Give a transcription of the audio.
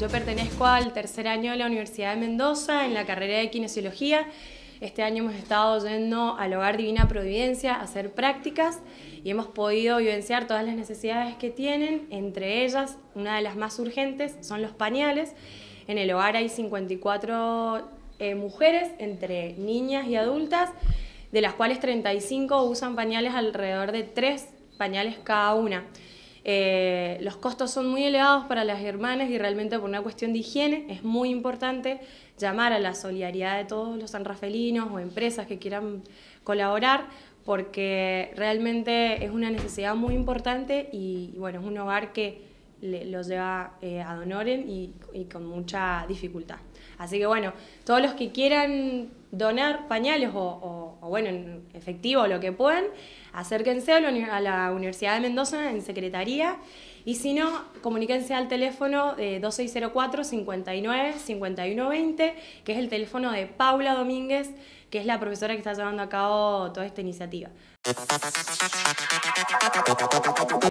Yo pertenezco al tercer año de la Universidad de Mendoza en la carrera de kinesiología. Este año hemos estado yendo al Hogar Divina Providencia a hacer prácticas y hemos podido vivenciar todas las necesidades que tienen. Entre ellas, una de las más urgentes son los pañales. En el hogar hay 54 eh, mujeres, entre niñas y adultas, de las cuales 35 usan pañales alrededor de 3 pañales cada una. Eh, los costos son muy elevados para las hermanas y realmente por una cuestión de higiene es muy importante llamar a la solidaridad de todos los sanrafelinos o empresas que quieran colaborar porque realmente es una necesidad muy importante y, bueno, es un hogar que lo lleva eh, a Donoren y, con mucha dificultad. Así que bueno, todos los que quieran donar pañales o o bueno, en efectivo, lo que puedan, acérquense a la, Universidad de Mendoza en Secretaría y si no, comuníquense al teléfono de 2604-59-5120, que es el teléfono de Paula Domínguez, que es la profesora que está llevando a cabo toda esta iniciativa.